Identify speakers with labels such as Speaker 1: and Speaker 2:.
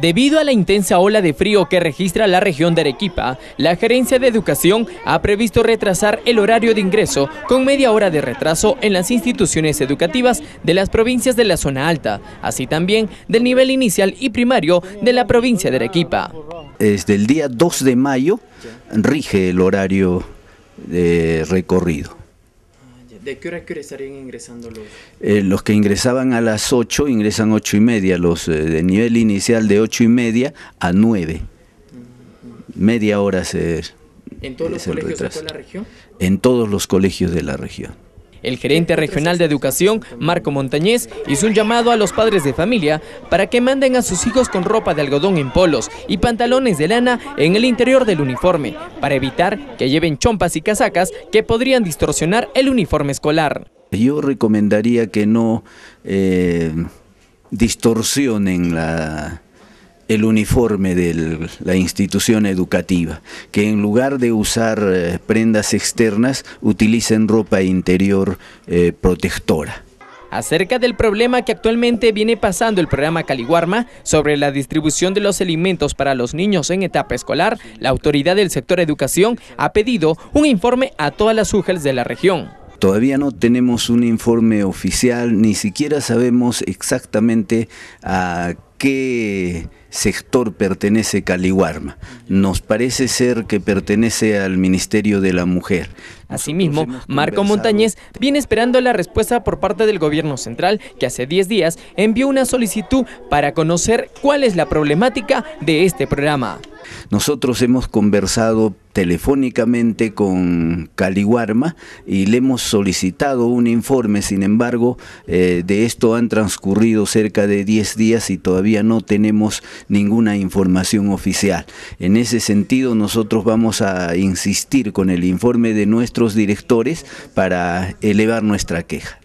Speaker 1: Debido a la intensa ola de frío que registra la región de Arequipa, la Gerencia de Educación ha previsto retrasar el horario de ingreso con media hora de retraso en las instituciones educativas de las provincias de la zona alta, así también del nivel inicial y primario de la provincia de Arequipa.
Speaker 2: Desde el día 2 de mayo rige el horario de recorrido.
Speaker 1: ¿De qué hora, qué hora estarían ingresando
Speaker 2: los? Eh, los que ingresaban a las 8, ingresan 8 y media, los eh, de nivel inicial de 8 y media a 9. Mm, mm. Media hora se... ¿En todos los colegios de la región? En todos los colegios de la región.
Speaker 1: El gerente regional de educación, Marco Montañez, hizo un llamado a los padres de familia para que manden a sus hijos con ropa de algodón en polos y pantalones de lana en el interior del uniforme, para evitar que lleven chompas y casacas que podrían distorsionar el uniforme escolar.
Speaker 2: Yo recomendaría que no eh, distorsionen la, el uniforme de la institución educativa, que en lugar de usar eh, prendas externas, utilicen ropa interior eh, protectora.
Speaker 1: Acerca del problema que actualmente viene pasando el programa Caliguarma sobre la distribución de los alimentos para los niños en etapa escolar, la autoridad del sector educación ha pedido un informe a todas las UGELs de la región.
Speaker 2: Todavía no tenemos un informe oficial, ni siquiera sabemos exactamente a qué qué sector pertenece Caliwarma. Nos parece ser que pertenece al Ministerio de la Mujer.
Speaker 1: Asimismo, Marco Montañez viene esperando la respuesta por parte del gobierno central, que hace 10 días envió una solicitud para conocer cuál es la problemática de este programa.
Speaker 2: Nosotros hemos conversado telefónicamente con Caliwarma y le hemos solicitado un informe, sin embargo, eh, de esto han transcurrido cerca de 10 días y todavía no tenemos ninguna información oficial. En ese sentido, nosotros vamos a insistir con el informe de nuestros directores para elevar nuestra queja.